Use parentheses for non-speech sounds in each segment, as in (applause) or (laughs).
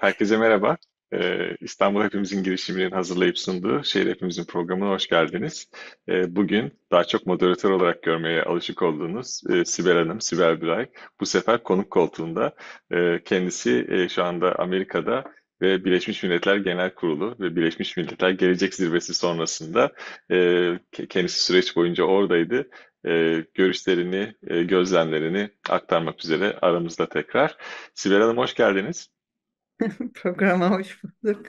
Herkese merhaba. Ee, İstanbul Hepimizin girişiminin hazırlayıp sunduğu Şehir Hepimizin programına hoş geldiniz. Ee, bugün daha çok moderatör olarak görmeye alışık olduğunuz e, Sibel Hanım, Sibel Büray, bu sefer konuk koltuğunda. E, kendisi e, şu anda Amerika'da ve Birleşmiş Milletler Genel Kurulu ve Birleşmiş Milletler Gelecek Zirvesi sonrasında e, kendisi süreç boyunca oradaydı e, görüşlerini, e, gözlemlerini aktarmak üzere aramızda tekrar. Sibel Hanım hoş geldiniz. (laughs) Programa hoş bulduk.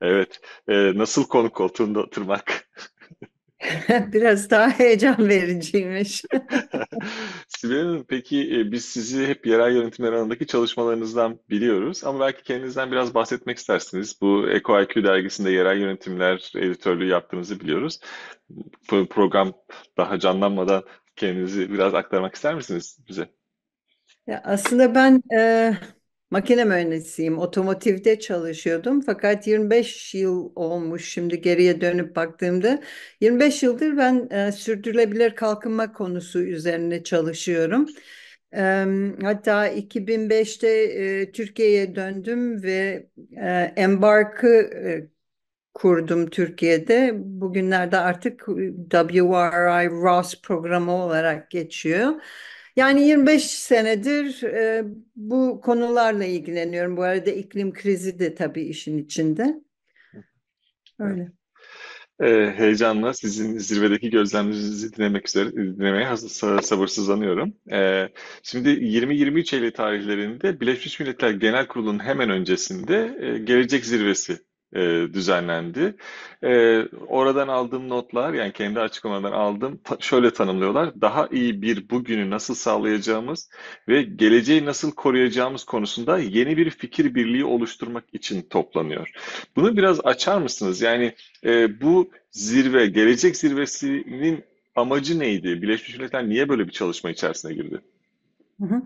Evet, e, nasıl konuk koltuğunda oturmak? (laughs) Biraz daha heyecan vericiymiş. (laughs) Sibel Hanım, peki e, biz sizi hep yerel yönetimler alanındaki çalışmalarınızdan biliyoruz ama belki kendinizden biraz bahsetmek istersiniz. Bu EkoIQ dergisinde yerel yönetimler editörlüğü yaptığınızı biliyoruz. Bu program daha canlanmadan kendinizi biraz aktarmak ister misiniz bize? Ya aslında ben e, Makine mühendisiyim. Otomotivde çalışıyordum. Fakat 25 yıl olmuş şimdi geriye dönüp baktığımda. 25 yıldır ben e, sürdürülebilir kalkınma konusu üzerine çalışıyorum. E, hatta 2005'te e, Türkiye'ye döndüm ve e, Embark'ı e, kurdum Türkiye'de. Bugünlerde artık WRI Ross programı olarak geçiyor. Yani 25 senedir e, bu konularla ilgileniyorum. Bu arada iklim krizi de tabii işin içinde. Öyle. E, heyecanla sizin zirvedeki gözlemlerinizi dinlemek üzere dinlemeye sabırsızlanıyorum. E, şimdi 20-23 Eylül tarihlerinde Birleşmiş Milletler Genel Kurulu'nun hemen öncesinde e, gelecek zirvesi e, düzenlendi. E, oradan aldığım notlar yani kendi açıklamadan aldım ta, şöyle tanımlıyorlar. Daha iyi bir bugünü nasıl sağlayacağımız ve geleceği nasıl koruyacağımız konusunda yeni bir fikir birliği oluşturmak için toplanıyor. Bunu biraz açar mısınız? Yani e, bu zirve, gelecek zirvesinin amacı neydi? Birleşmiş Milletler niye böyle bir çalışma içerisine girdi? Hı hı.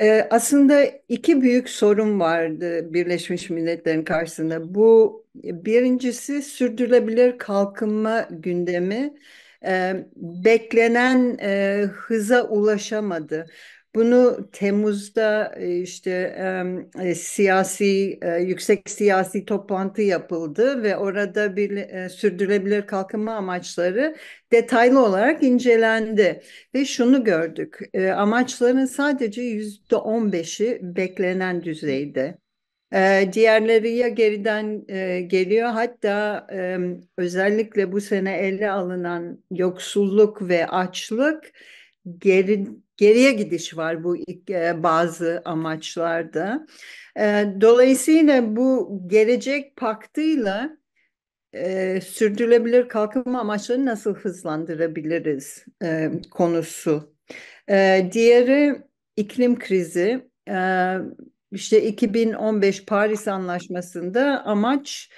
Ee, aslında iki büyük sorun vardı Birleşmiş Milletler'in karşısında. Bu birincisi sürdürülebilir kalkınma gündemi ee, beklenen e, hıza ulaşamadı. Bunu Temmuz'da e, işte e, siyasi e, yüksek siyasi toplantı yapıldı ve orada bir e, sürdürülebilir kalkınma amaçları detaylı olarak incelendi ve şunu gördük. E, amaçların sadece yüzde on beşi beklenen düzeyde. E, diğerleri ya geriden e, geliyor hatta e, özellikle bu sene ele alınan yoksulluk ve açlık geri geriye gidiş var bu ilk, e, bazı amaçlarda. E, dolayısıyla bu gelecek paktıyla e, sürdürülebilir kalkınma amaçlarını nasıl hızlandırabiliriz e, konusu. E, diğeri iklim krizi. E, işte 2015 Paris Anlaşması'nda amaç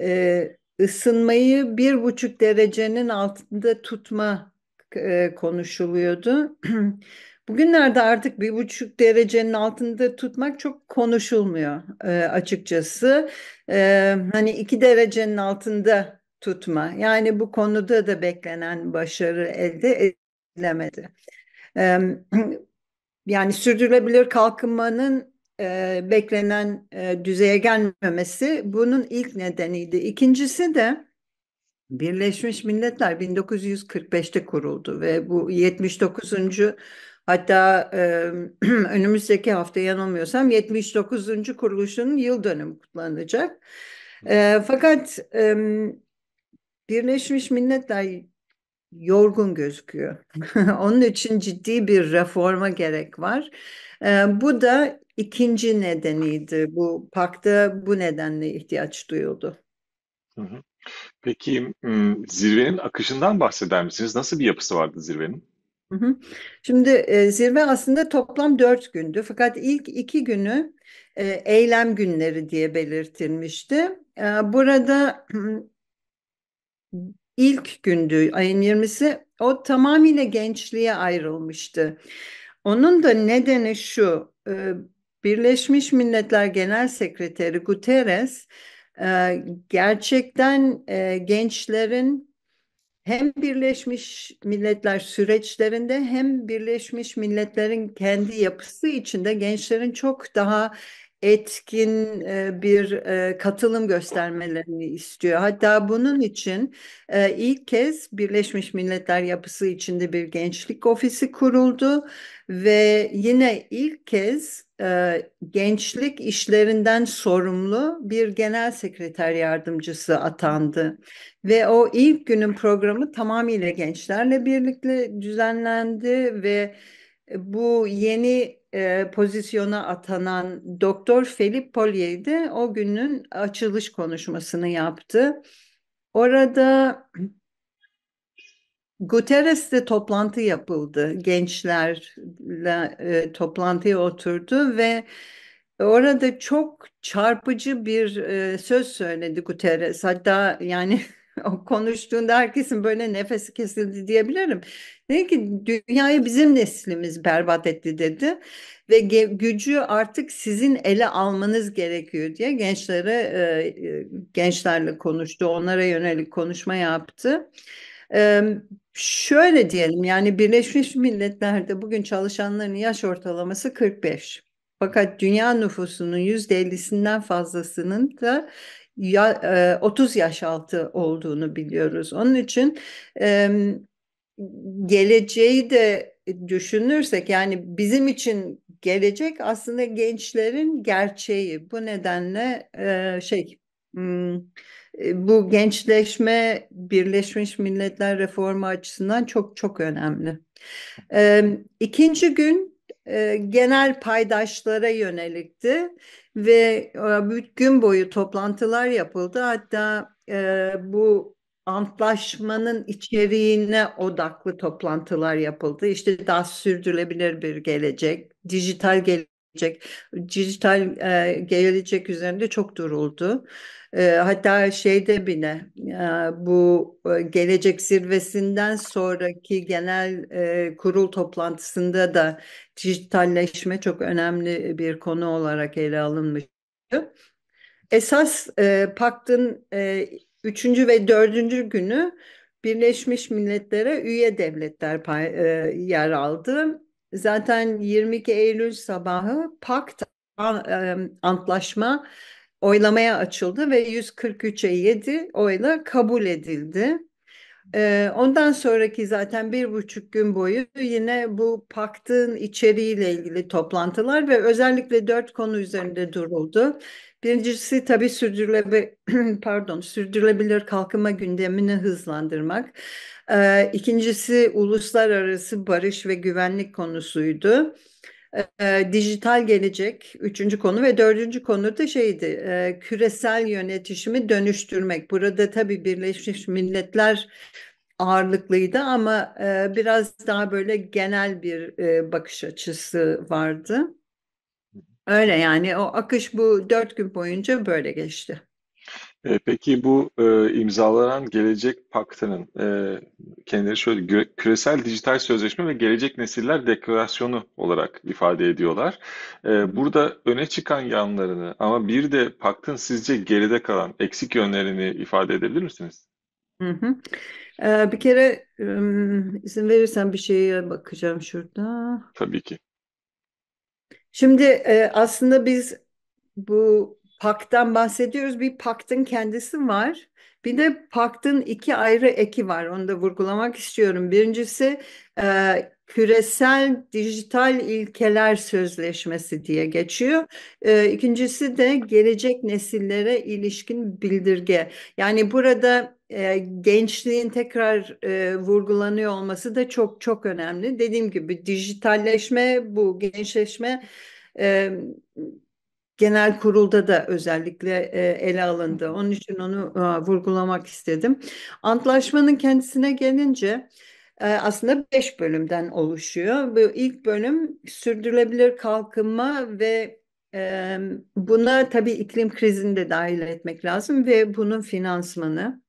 e, ısınmayı bir buçuk derecenin altında tutma e, konuşuluyordu. (clears throat) Bugünlerde artık bir buçuk derecenin altında tutmak çok konuşulmuyor e, açıkçası. E, hani iki derecenin altında tutma. Yani bu konuda da beklenen başarı elde edilemedi. E, (clears throat) yani sürdürülebilir kalkınmanın e, beklenen e, düzeye gelmemesi bunun ilk nedeniydi. İkincisi de Birleşmiş Milletler 1945'te kuruldu ve bu 79. hatta e, (clears throat) önümüzdeki hafta yanılmıyorsam 79. kuruluşunun yıl dönümü kutlanacak. E, fakat e, Birleşmiş Milletler yorgun gözüküyor. (laughs) Onun için ciddi bir reforma gerek var. E, bu da ikinci nedeniydi. Bu pakta bu nedenle ihtiyaç duyuldu. Hı hı. Peki zirvenin akışından bahseder misiniz? Nasıl bir yapısı vardı zirvenin? Şimdi e, zirve aslında toplam dört gündü fakat ilk iki günü e, eylem günleri diye belirtilmişti. E, burada (clears throat) ilk gündü ayın 20'si o tamamıyla gençliğe ayrılmıştı. Onun da nedeni şu, Birleşmiş Milletler Genel Sekreteri Guterres ee, gerçekten e, gençlerin hem Birleşmiş Milletler süreçlerinde hem Birleşmiş Milletler'in kendi yapısı içinde gençlerin çok daha etkin e, bir e, katılım göstermelerini istiyor. Hatta bunun için ilk kez Birleşmiş Milletler yapısı içinde bir gençlik ofisi kuruldu ve yine ilk kez e, gençlik işlerinden sorumlu bir genel sekreter yardımcısı atandı. Ve o ilk günün programı tamamıyla gençlerle birlikte düzenlendi ve e, bu yeni e, pozisyona atanan Doktor Felip Polye o günün açılış konuşmasını yaptı. Orada Guterres'te toplantı yapıldı. Gençlerle e, toplantıya oturdu ve orada çok çarpıcı bir e, söz söyledi Guterres. Hatta yani (laughs) o konuştuğunda herkesin böyle nefesi kesildi diyebilirim. Dedi ki dünyayı bizim neslimiz berbat etti dedi ve gücü artık sizin ele almanız gerekiyor diye gençlere e, e gençlerle konuştu, onlara yönelik konuşma yaptı. Ee, şöyle diyelim yani Birleşmiş Milletler'de bugün çalışanların yaş ortalaması 45. Fakat dünya nüfusunun %50'sinden fazlasının da ya, 30 yaş altı olduğunu biliyoruz. Onun için e, geleceği de düşünürsek yani bizim için gelecek aslında gençlerin gerçeği. Bu nedenle e, şey e, bu gençleşme Birleşmiş Milletler reformu açısından çok çok önemli. E, ikinci gün e, genel paydaşlara yönelikti ve gün boyu toplantılar yapıldı. Hatta bu antlaşmanın içeriğine odaklı toplantılar yapıldı. İşte daha sürdürülebilir bir gelecek, dijital gelecek gelecek, dijital e, gelecek üzerinde çok duruldu. E, hatta şeyde bile e, bu gelecek zirvesinden sonraki genel e, kurul toplantısında da dijitalleşme çok önemli bir konu olarak ele alınmıştı. Esas e, paktın e, üçüncü ve dördüncü günü Birleşmiş Milletler'e üye devletler pay, e, yer aldı Zaten 22 Eylül sabahı pakt antlaşma oylamaya açıldı ve 143'e 7 oyla kabul edildi. Ondan sonraki zaten bir buçuk gün boyu yine bu paktın içeriğiyle ilgili toplantılar ve özellikle dört konu üzerinde duruldu. Birincisi tabii sürdürülebilir, (clears throat) pardon, sürdürülebilir kalkınma gündemini hızlandırmak. İkincisi uluslararası barış ve güvenlik konusuydu. Ee, e, dijital gelecek üçüncü konu ve dördüncü konu da şeydi e, küresel yönetişimi dönüştürmek. Burada tabi Birleşmiş Milletler ağırlıklıydı ama e, biraz daha böyle genel bir e, bakış açısı vardı. Öyle yani o akış bu dört gün boyunca böyle geçti. E, peki bu e, imzalanan Gelecek Paktı'nın e, kendileri şöyle Küresel Dijital Sözleşme ve Gelecek Nesiller Deklarasyonu olarak ifade ediyorlar. E, burada öne çıkan yanlarını ama bir de paktın sizce geride kalan eksik yönlerini ifade edebilir misiniz? Hı hı. Ee, bir kere izin verirsen bir şeye bakacağım şurada. Tabii ki. Şimdi e, aslında biz bu paktan bahsediyoruz. Bir paktın kendisi var. Bir de paktın iki ayrı eki var. Onu da vurgulamak istiyorum. Birincisi e, küresel dijital ilkeler sözleşmesi diye geçiyor. E, ikincisi de gelecek nesillere ilişkin bildirge. Yani burada e, gençliğin tekrar e, vurgulanıyor olması da çok çok önemli. Dediğim gibi dijitalleşme bu gençleşme e, genel kurulda da özellikle e, ele alındı. Onun için onu e, vurgulamak istedim. Antlaşmanın kendisine gelince e, aslında beş bölümden oluşuyor. Bu ilk bölüm sürdürülebilir kalkınma ve buna tabii iklim krizini de dahil etmek lazım ve bunun finansmanı.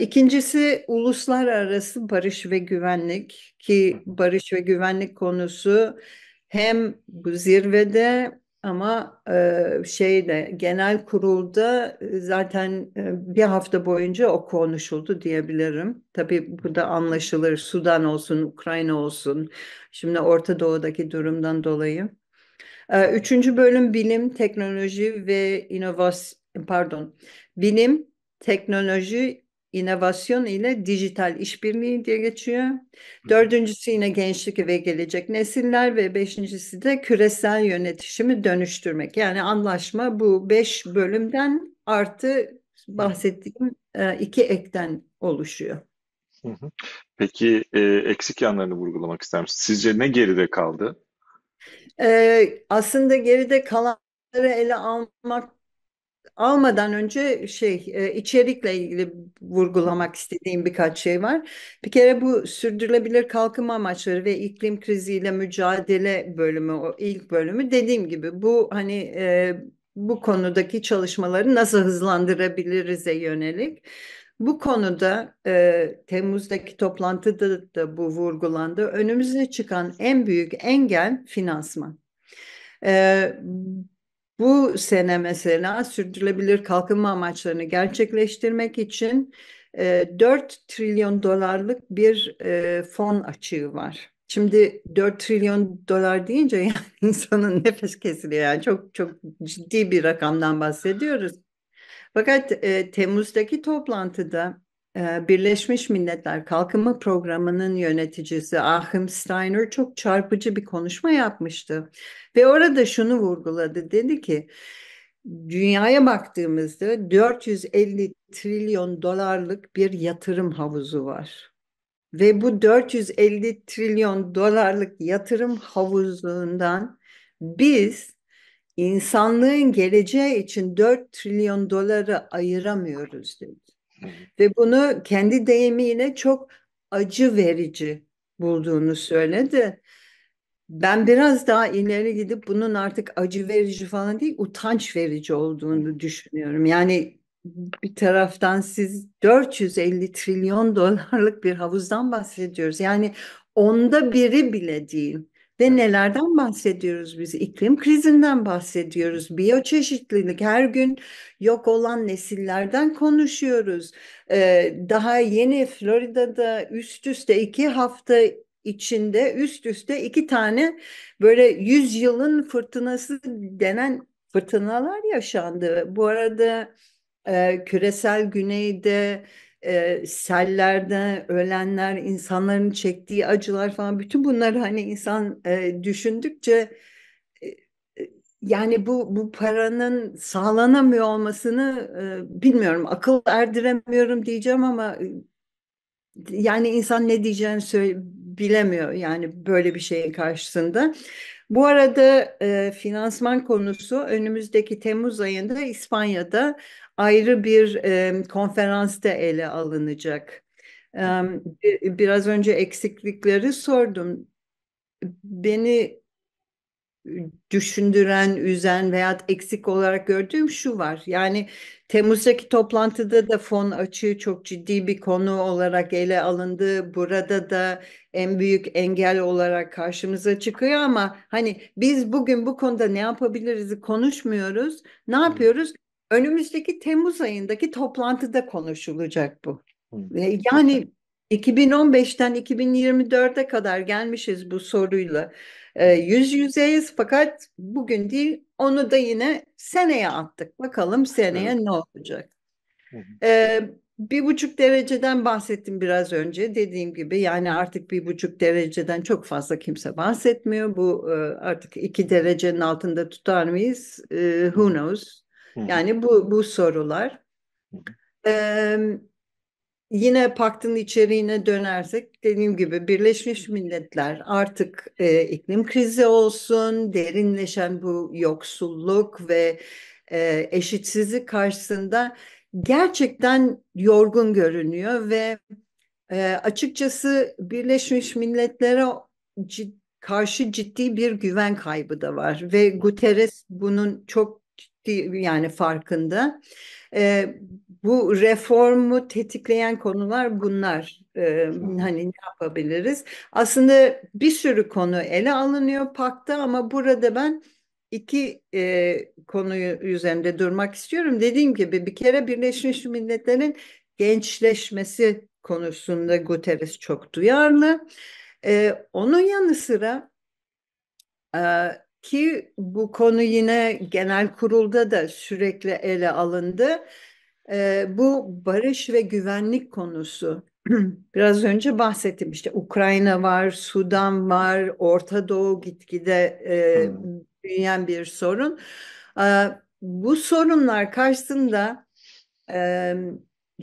İkincisi uluslararası barış ve güvenlik ki barış ve güvenlik konusu hem bu zirvede ama e, şeyde genel kurulda e, zaten e, bir hafta boyunca o konuşuldu diyebilirim. Tabii burada anlaşılır. Sudan olsun, Ukrayna olsun. Şimdi Orta Doğu'daki durumdan dolayı. E, üçüncü bölüm bilim, teknoloji ve inovasyon pardon bilim, teknoloji inovasyon ile dijital işbirliği diye geçiyor. Dördüncüsü yine gençlik ve gelecek nesiller ve beşincisi de küresel yönetişimi dönüştürmek. Yani anlaşma bu beş bölümden artı bahsettiğim e, iki ekten oluşuyor. Peki e, eksik yanlarını vurgulamak ister misiniz? Sizce ne geride kaldı? E, aslında geride kalanları ele almak almadan önce şey e, içerikle ilgili vurgulamak istediğim birkaç şey var. Bir kere bu sürdürülebilir kalkınma amaçları ve iklim kriziyle mücadele bölümü o ilk bölümü dediğim gibi bu hani e, bu konudaki çalışmaları nasıl hızlandırabiliriz'e yönelik. Bu konuda e, Temmuz'daki toplantıda da bu vurgulandı. Önümüze çıkan en büyük engel finansman. E, bu sene mesela sürdürülebilir kalkınma amaçlarını gerçekleştirmek için 4 e, trilyon dolarlık bir e, fon açığı var. Şimdi 4 trilyon dolar deyince (laughs) yani insanın nefes kesiliyor. Yani çok çok ciddi bir rakamdan bahsediyoruz. Fakat e, Temmuz'daki toplantıda ee, Birleşmiş Milletler Kalkınma Programı'nın yöneticisi Ahim Steiner çok çarpıcı bir konuşma yapmıştı. Ve orada şunu vurguladı. Dedi ki dünyaya baktığımızda 450 trilyon dolarlık bir yatırım havuzu var. Ve bu 450 trilyon dolarlık yatırım havuzundan biz insanlığın geleceği için 4 trilyon doları ayıramıyoruz dedi. Ve bunu kendi deyimiyle çok acı verici bulduğunu söyledi. Ben biraz daha ileri gidip bunun artık acı verici falan değil, utanç verici olduğunu düşünüyorum. Yani bir taraftan siz 450 trilyon dolarlık bir havuzdan bahsediyoruz. Yani onda biri bile değil. Ve nelerden bahsediyoruz biz? İklim krizinden bahsediyoruz. Biyoçeşitlilik her gün yok olan nesillerden konuşuyoruz. Ee, daha yeni Florida'da üst üste iki hafta içinde üst üste iki tane böyle yüzyılın fırtınası denen fırtınalar yaşandı. Bu arada e, küresel güneyde e, sellerde ölenler, insanların çektiği acılar falan bütün bunlar hani insan e, düşündükçe e, yani bu bu paranın sağlanamıyor olmasını e, bilmiyorum. Akıl erdiremiyorum diyeceğim ama yani insan ne diyeceğini söyle, bilemiyor yani böyle bir şeyin karşısında. Bu arada e, finansman konusu önümüzdeki Temmuz ayında İspanya'da ayrı bir e, konferansta ele alınacak. E, biraz önce eksiklikleri sordum. Beni ıı, düşündüren, üzen veya eksik olarak gördüğüm şu var. Yani Temmuz'daki toplantıda da fon açığı çok ciddi bir konu olarak ele alındı. Burada da en büyük engel olarak karşımıza çıkıyor ama hani biz bugün bu konuda ne yapabiliriz konuşmuyoruz. Ne yapıyoruz? önümüzdeki Temmuz ayındaki toplantıda konuşulacak bu. Yani 2015'ten 2024'e kadar gelmişiz bu soruyla. Ee, yüz yüzeyiz fakat bugün değil onu da yine seneye attık. Bakalım seneye ne olacak? Ee, bir buçuk dereceden bahsettim biraz önce dediğim gibi yani artık bir buçuk dereceden çok fazla kimse bahsetmiyor bu e, artık iki derecenin altında tutar mıyız ee, who knows yani bu, bu sorular. Ee, yine paktın içeriğine dönersek dediğim gibi Birleşmiş Milletler artık e, iklim krizi olsun, derinleşen bu yoksulluk ve e, eşitsizlik karşısında gerçekten yorgun görünüyor ve e, açıkçası Birleşmiş Milletler'e cid, karşı ciddi bir güven kaybı da var ve Guterres bunun çok yani farkında. E, bu reformu tetikleyen konular bunlar. E, hani ne yapabiliriz? Aslında bir sürü konu ele alınıyor pakta ama burada ben iki e, konuyu üzerinde durmak istiyorum. Dediğim gibi bir kere Birleşmiş Milletler'in gençleşmesi konusunda Guterres çok duyarlı. E, onun yanı sıra e, ki bu konu yine genel kurulda da sürekli ele alındı. E, bu barış ve güvenlik konusu. (clears throat) Biraz önce bahsettim işte Ukrayna var, Sudan var, Orta Doğu gitgide e, hmm. büyüyen bir sorun. E, bu sorunlar karşısında e,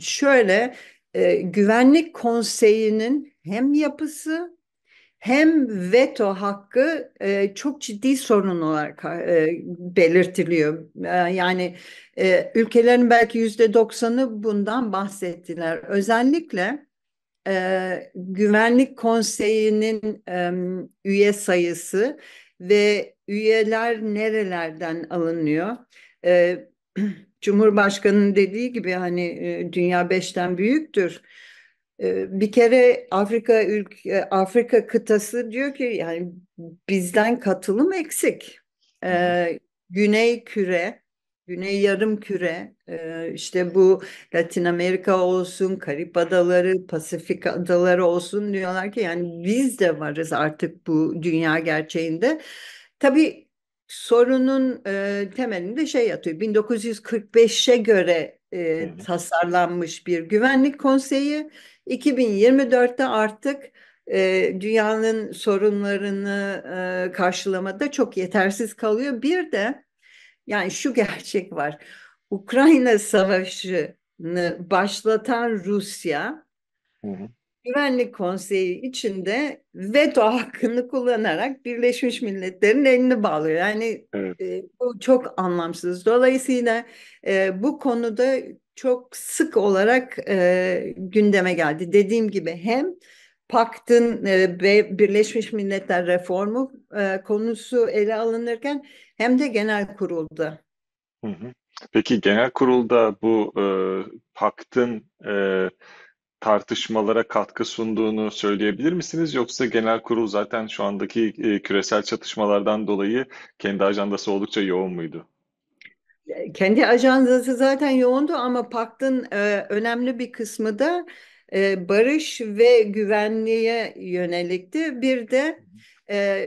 şöyle e, Güvenlik Konseyi'nin hem yapısı hem veto hakkı e, çok ciddi sorun olarak e, belirtiliyor. E, yani e, ülkelerin belki yüzde doksanı bundan bahsettiler. Özellikle e, Güvenlik Konseyi'nin e, üye sayısı ve üyeler nerelerden alınıyor? E, (clears throat) Cumhurbaşkanı'nın dediği gibi hani e, dünya beşten büyüktür. Ee, bir kere Afrika ülke Afrika kıtası diyor ki yani bizden katılım eksik. Ee, Güney küre, Güney yarım küre, e, işte bu Latin Amerika olsun, Karip Adaları, Pasifik Adaları olsun diyorlar ki yani biz de varız artık bu dünya gerçeğinde. Tabii sorunun e, temelinde şey yatıyor. 1945'e göre e, tasarlanmış bir güvenlik konseyi. 2024'te artık e, dünyanın sorunlarını e, karşılamada çok yetersiz kalıyor. Bir de yani şu gerçek var. Ukrayna Savaşı'nı başlatan Rusya hı hı. Güvenlik Konseyi içinde veto hakkını kullanarak Birleşmiş Milletler'in elini bağlıyor. Yani evet. e, bu çok anlamsız. Dolayısıyla e, bu konuda çok sık olarak e, gündeme geldi. Dediğim gibi hem Pakt'ın e, ve Birleşmiş Milletler reformu e, konusu ele alınırken hem de genel kurulda. Peki genel kurulda bu e, Pakt'ın e, tartışmalara katkı sunduğunu söyleyebilir misiniz? Yoksa genel kurul zaten şu andaki e, küresel çatışmalardan dolayı kendi ajandası oldukça yoğun muydu? Kendi ajandası zaten yoğundu ama paktın e, önemli bir kısmı da e, barış ve güvenliğe yönelikti. Bir de e,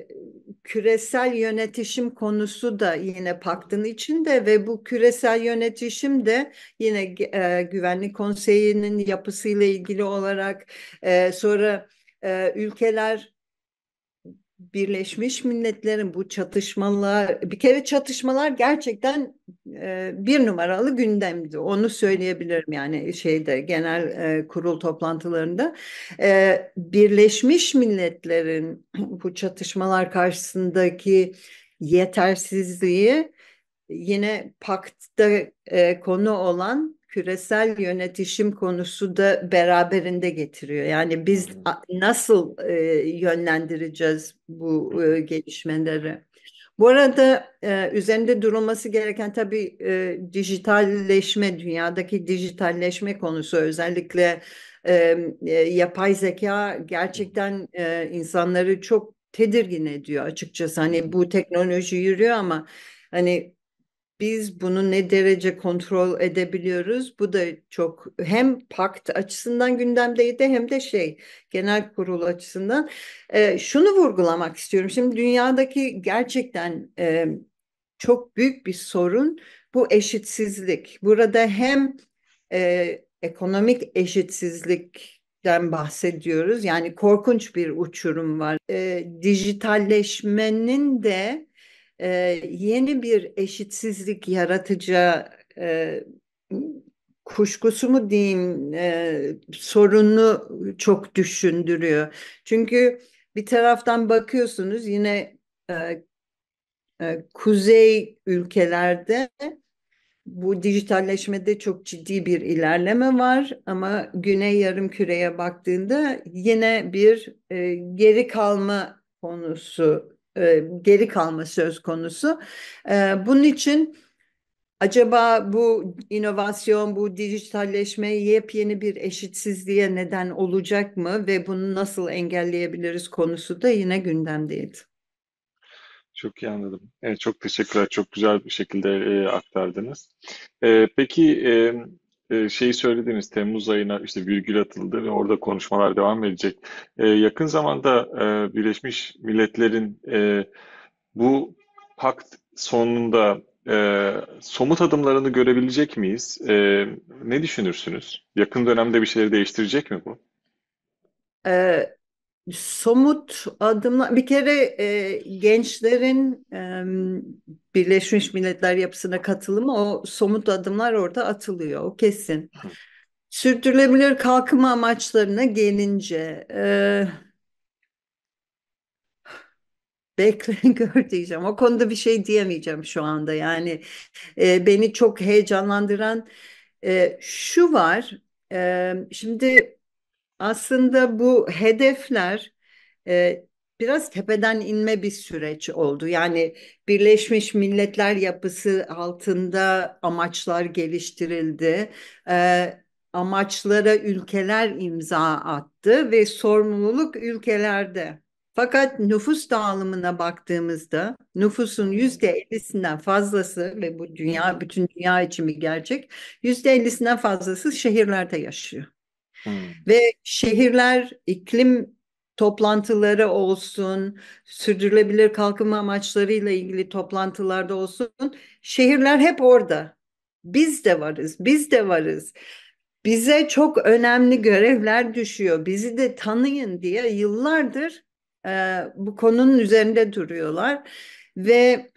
küresel yönetişim konusu da yine paktın içinde ve bu küresel yönetişim de yine e, Güvenlik Konseyi'nin yapısıyla ilgili olarak e, sonra e, ülkeler Birleşmiş Milletler'in bu çatışmalar bir kere çatışmalar gerçekten e, bir numaralı gündemdi. Onu söyleyebilirim yani şeyde genel e, kurul toplantılarında e, Birleşmiş Milletler'in (clears throat) bu çatışmalar karşısındaki yetersizliği yine paktta e, konu olan küresel yönetişim konusu da beraberinde getiriyor. Yani biz nasıl e, yönlendireceğiz bu e, gelişmeleri? Bu arada e, üzerinde durulması gereken tabii e, dijitalleşme, dünyadaki dijitalleşme konusu özellikle e, e, yapay zeka gerçekten e, insanları çok tedirgin ediyor açıkçası. Hani bu teknoloji yürüyor ama hani biz bunu ne derece kontrol edebiliyoruz? Bu da çok hem pakt açısından gündemdeydi hem de şey genel kurul açısından. E, şunu vurgulamak istiyorum. Şimdi dünyadaki gerçekten e, çok büyük bir sorun bu eşitsizlik. Burada hem e, ekonomik eşitsizlikten bahsediyoruz. Yani korkunç bir uçurum var. E, dijitalleşmenin de e, yeni bir eşitsizlik yaratacağı e, kuşkusu mu diyeyim e, sorunu çok düşündürüyor. Çünkü bir taraftan bakıyorsunuz yine e, e, kuzey ülkelerde bu dijitalleşmede çok ciddi bir ilerleme var ama güney yarım küreye baktığında yine bir e, geri kalma konusu e, geri kalma söz konusu. E, bunun için acaba bu inovasyon, bu dijitalleşme yepyeni bir eşitsizliğe neden olacak mı ve bunu nasıl engelleyebiliriz konusu da yine gündemdeydi. Çok iyi anladım. Evet, çok teşekkürler. Çok güzel bir şekilde e, aktardınız. E, peki e, e, şeyi söylediniz Temmuz ayına işte virgül atıldı ve orada konuşmalar devam edecek. Ee, yakın zamanda e, Birleşmiş Milletler'in e, bu pakt sonunda e, somut adımlarını görebilecek miyiz? ne düşünürsünüz? Yakın dönemde bir şeyleri değiştirecek mi bu? Ee, somut adımlar bir kere e, gençlerin e, Birleşmiş Milletler yapısına katılımı o somut adımlar orada atılıyor o kesin. Sürdürülebilir kalkınma amaçlarına gelince e, bekleyin (laughs) gör diyeceğim. O konuda bir şey diyemeyeceğim şu anda. Yani e, beni çok heyecanlandıran e, şu var. E, şimdi aslında bu hedefler e, biraz tepeden inme bir süreç oldu. Yani Birleşmiş Milletler yapısı altında amaçlar geliştirildi. E, amaçlara ülkeler imza attı ve sorumluluk ülkelerde. Fakat nüfus dağılımına baktığımızda nüfusun yüzde %50'sinden fazlası ve bu dünya bütün dünya için bir gerçek yüzde %50'sinden fazlası şehirlerde yaşıyor. Hmm. Ve şehirler iklim toplantıları olsun, sürdürülebilir kalkınma amaçlarıyla ilgili toplantılarda olsun. Şehirler hep orada. Biz de varız, biz de varız. Bize çok önemli görevler düşüyor. Bizi de tanıyın diye yıllardır e, bu konunun üzerinde duruyorlar. Ve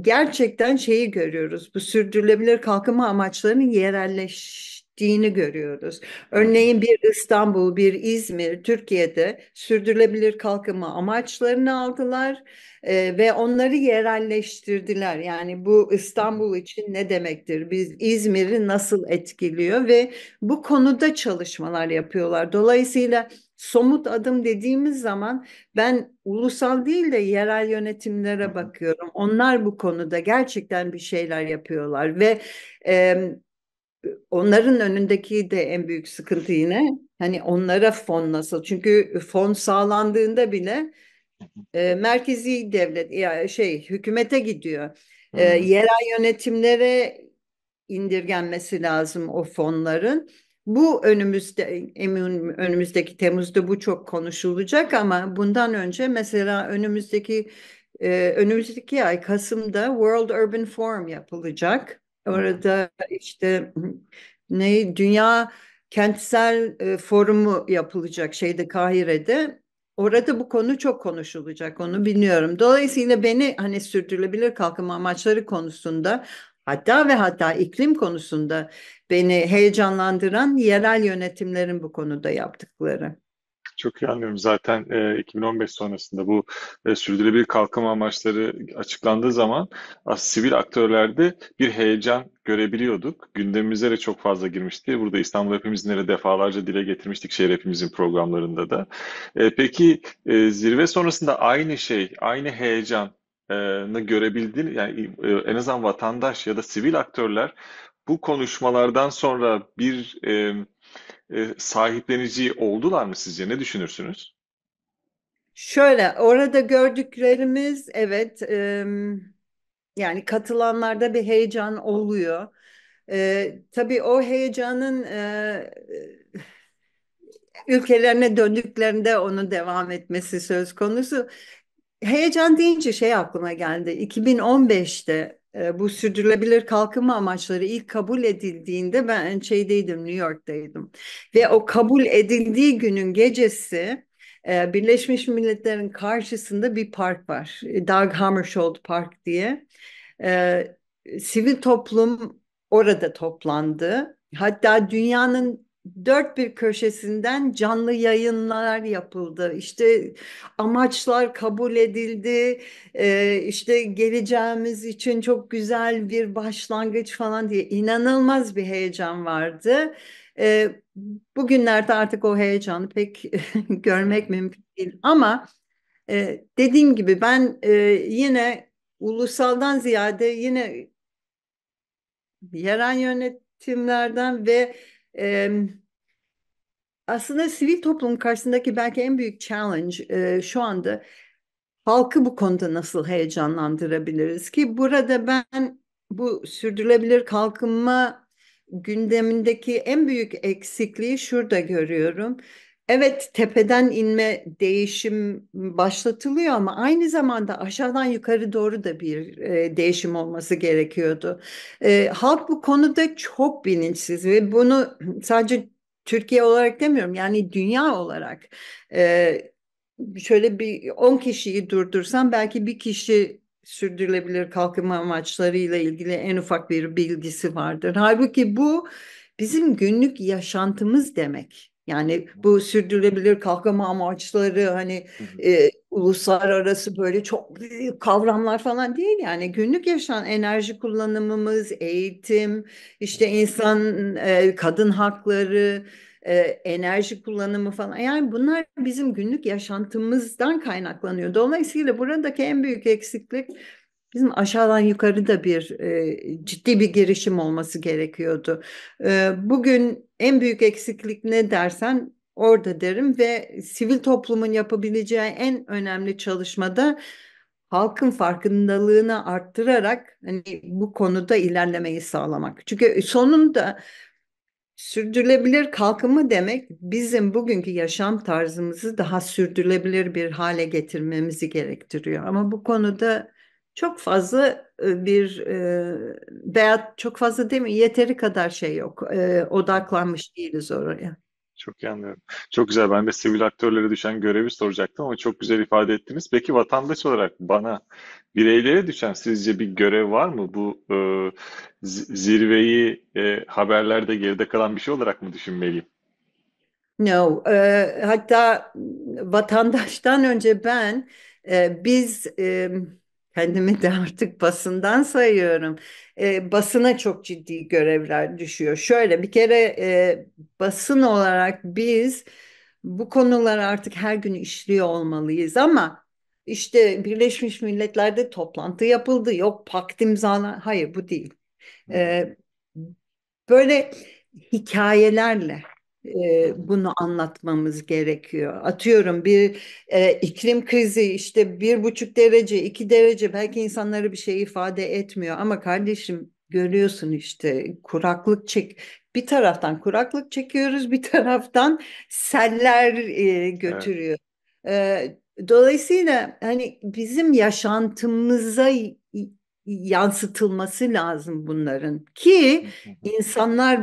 gerçekten şeyi görüyoruz. Bu sürdürülebilir kalkınma amaçlarının yerelleş gittiğini görüyoruz. Örneğin bir İstanbul, bir İzmir, Türkiye'de sürdürülebilir kalkınma amaçlarını aldılar e, ve onları yerelleştirdiler. Yani bu İstanbul için ne demektir? Biz İzmir'i nasıl etkiliyor ve bu konuda çalışmalar yapıyorlar. Dolayısıyla somut adım dediğimiz zaman ben ulusal değil de yerel yönetimlere bakıyorum. Onlar bu konuda gerçekten bir şeyler yapıyorlar ve e, onların önündeki de en büyük sıkıntı yine hani onlara fon nasıl? Çünkü fon sağlandığında bile e, merkezi devlet ya şey hükümete gidiyor. E, yerel yönetimlere indirgenmesi lazım o fonların. Bu önümüzde emin önümüzdeki Temmuz'da bu çok konuşulacak ama bundan önce mesela önümüzdeki e, önümüzdeki ay Kasım'da World Urban Forum yapılacak. Orada işte ne dünya kentsel e, forumu yapılacak şeyde Kahire'de. Orada bu konu çok konuşulacak onu biliyorum. Dolayısıyla beni hani sürdürülebilir kalkınma amaçları konusunda hatta ve hatta iklim konusunda beni heyecanlandıran yerel yönetimlerin bu konuda yaptıkları çok iyi anlıyorum. Zaten e, 2015 sonrasında bu e, sürdürülebilir kalkınma amaçları açıklandığı zaman as sivil aktörlerde bir heyecan görebiliyorduk. Gündemimize de çok fazla girmişti. Burada İstanbul hepimizin de defalarca dile getirmiştik şehir hepimizin programlarında da. E, peki e, zirve sonrasında aynı şey, aynı heyecan görebildin yani e, en azından vatandaş ya da sivil aktörler bu konuşmalardan sonra bir e, e, sahiplenici oldular mı sizce? Ne düşünürsünüz? Şöyle orada gördüklerimiz evet e, yani katılanlarda bir heyecan oluyor. E, tabii o heyecanın e, e ülkelerine döndüklerinde onun devam etmesi söz konusu. Heyecan deyince şey aklıma geldi. 2015'te ee, bu sürdürülebilir kalkınma amaçları ilk kabul edildiğinde ben şeydeydim New York'taydım ve o kabul edildiği günün gecesi e, Birleşmiş Milletler'in karşısında bir park var Doug Hammarskjöld Park diye e, sivil toplum orada toplandı hatta dünyanın dört bir köşesinden canlı yayınlar yapıldı. İşte amaçlar kabul edildi. Ee, işte geleceğimiz için çok güzel bir başlangıç falan diye inanılmaz bir heyecan vardı. Ee, bugünlerde artık o heyecanı pek (laughs) görmek hmm. mümkün değil. Ama e, dediğim gibi ben e, yine ulusaldan ziyade yine yerel yönetimlerden ve e, aslında sivil toplum karşısındaki belki en büyük challenge e, şu anda halkı bu konuda nasıl heyecanlandırabiliriz ki burada ben bu sürdürülebilir kalkınma gündemindeki en büyük eksikliği şurada görüyorum. Evet tepeden inme değişim başlatılıyor ama aynı zamanda aşağıdan yukarı doğru da bir e, değişim olması gerekiyordu. E, halk bu konuda çok bilinçsiz ve bunu (clears throat) sadece Türkiye olarak demiyorum yani dünya olarak e, şöyle bir 10 kişiyi durdursam belki bir kişi sürdürülebilir kalkınma amaçlarıyla ilgili en ufak bir bilgisi vardır. Halbuki bu bizim günlük yaşantımız demek. Yani bu sürdürülebilir kalkınma amaçları hani e, uluslararası böyle çok büyük kavramlar falan değil yani günlük yaşan enerji kullanımımız, eğitim, işte insan e, kadın hakları, e, enerji kullanımı falan yani bunlar bizim günlük yaşantımızdan kaynaklanıyor. Dolayısıyla buradaki en büyük eksiklik Bizim aşağıdan yukarıda bir e, ciddi bir girişim olması gerekiyordu. E, bugün en büyük eksiklik ne dersen orada derim ve sivil toplumun yapabileceği en önemli çalışmada halkın farkındalığını arttırarak hani bu konuda ilerlemeyi sağlamak. Çünkü sonunda sürdürülebilir kalkınma demek bizim bugünkü yaşam tarzımızı daha sürdürülebilir bir hale getirmemizi gerektiriyor. Ama bu konuda çok fazla bir veya çok fazla değil mi yeteri kadar şey yok odaklanmış değiliz oraya. Çok iyi anlıyorum. Çok güzel. Ben de sivil aktörlere düşen görevi soracaktım ama çok güzel ifade ettiniz. Peki vatandaş olarak bana bireylere düşen sizce bir görev var mı? Bu e, zirveyi e, haberlerde geride kalan bir şey olarak mı düşünmeliyim? No. E, hatta vatandaştan önce ben e, biz e, kendimi de artık basından sayıyorum. E, basına çok ciddi görevler düşüyor. Şöyle bir kere e, basın olarak biz bu konuları artık her gün işliyor olmalıyız ama işte Birleşmiş Milletler'de toplantı yapıldı. Yok pakt imzalan. Hayır bu değil. E, böyle hikayelerle e, bunu anlatmamız gerekiyor. Atıyorum bir e, iklim krizi işte bir buçuk derece, iki derece belki insanlara bir şey ifade etmiyor ama kardeşim görüyorsun işte kuraklık çek bir taraftan kuraklık çekiyoruz bir taraftan seller e, götürüyor. Evet. E, dolayısıyla hani bizim yaşantımıza yansıtılması lazım bunların ki insanlar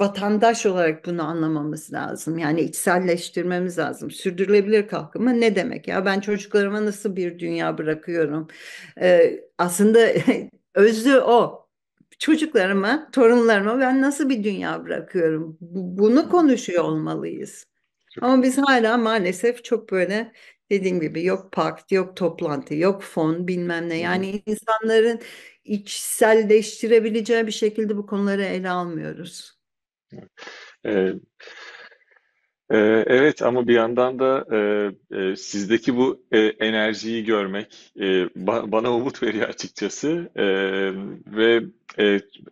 vatandaş olarak bunu anlamamız lazım. Yani içselleştirmemiz lazım. Sürdürülebilir kalkınma ne demek ya? Ben çocuklarıma nasıl bir dünya bırakıyorum? Ee, aslında (laughs) özü o. Çocuklarıma, torunlarıma ben nasıl bir dünya bırakıyorum? Bunu konuşuyor olmalıyız. Ama biz hala maalesef çok böyle dediğim gibi yok pakt, yok toplantı, yok fon bilmem ne. Yani insanların içselleştirebileceği bir şekilde bu konuları ele almıyoruz. Evet. Ee, e, ama bir yandan da e, e, sizdeki bu enerjiyi görmek bana umut veriyor açıkçası ve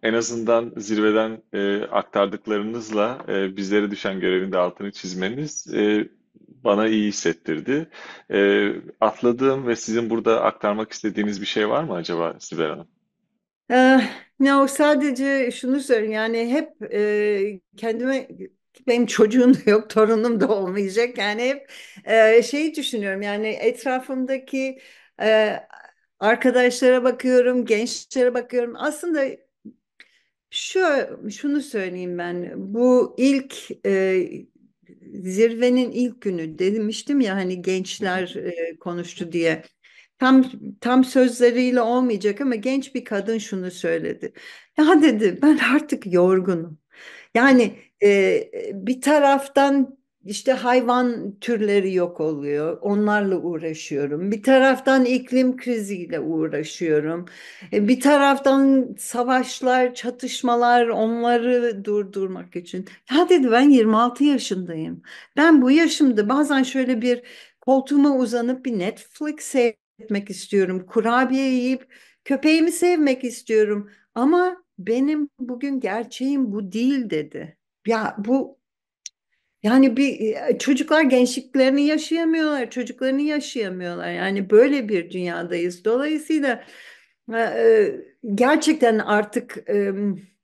en azından zirveden aktardıklarınızla bizlere düşen görevin de altını çizmeniz bana iyi hissettirdi. Eee, atladığım ve sizin burada aktarmak istediğiniz bir şey var mı acaba Sibel Hanım? Ne ee, ya o sadece şunu söyleyeyim yani hep e, kendime benim çocuğum da yok torunum da olmayacak yani hep e, şeyi düşünüyorum yani etrafımdaki e, arkadaşlara bakıyorum gençlere bakıyorum aslında şu şunu söyleyeyim ben bu ilk e, zirvenin ilk günü demiştim ya hani gençler e, konuştu diye. Tam tam sözleriyle olmayacak ama genç bir kadın şunu söyledi. Ya dedi ben artık yorgunum. Yani e, bir taraftan işte hayvan türleri yok oluyor. Onlarla uğraşıyorum. Bir taraftan iklim kriziyle uğraşıyorum. E, bir taraftan savaşlar, çatışmalar onları durdurmak için. Ya dedi ben 26 yaşındayım. Ben bu yaşımda bazen şöyle bir koltuğuma uzanıp bir Netflix seyretmek istiyorum. Kurabiye yiyip köpeğimi sevmek istiyorum. Ama benim bugün gerçeğim bu değil dedi. Ya bu yani bir e, çocuklar gençliklerini yaşayamıyorlar, çocuklarını yaşayamıyorlar. Yani böyle bir dünyadayız. Dolayısıyla e, e, gerçekten artık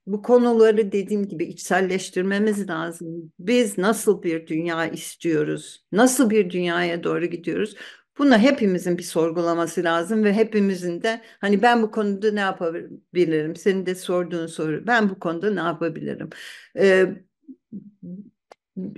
bu konuları dediğim gibi içselleştirmemiz lazım. Biz nasıl bir dünya istiyoruz? Nasıl bir dünyaya doğru gidiyoruz? Buna hepimizin bir sorgulaması lazım ve hepimizin de hani ben bu konuda ne yapabilirim? Senin de sorduğun soru ben bu konuda ne yapabilirim? Ee,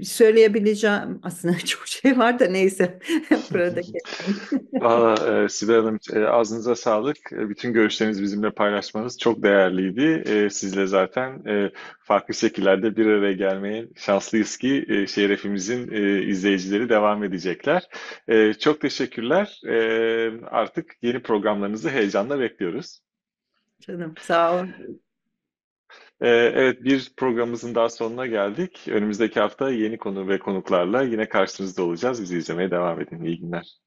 söyleyebileceğim aslında (laughs) çok şey var da neyse (laughs) burada (laughs) Valla e, Sibel Hanım e, ağzınıza sağlık. E, bütün görüşlerinizi bizimle paylaşmanız çok değerliydi. E, sizle zaten e, farklı şekillerde bir araya gelmeye şanslıyız ki e, şerefimizin e, izleyicileri devam edecekler. E, çok teşekkürler. E, artık yeni programlarınızı heyecanla bekliyoruz. Canım sağ olun. Ee, evet bir programımızın daha sonuna geldik. Önümüzdeki hafta yeni konu ve konuklarla yine karşınızda olacağız. Bizi izlemeye devam edin. İyi günler.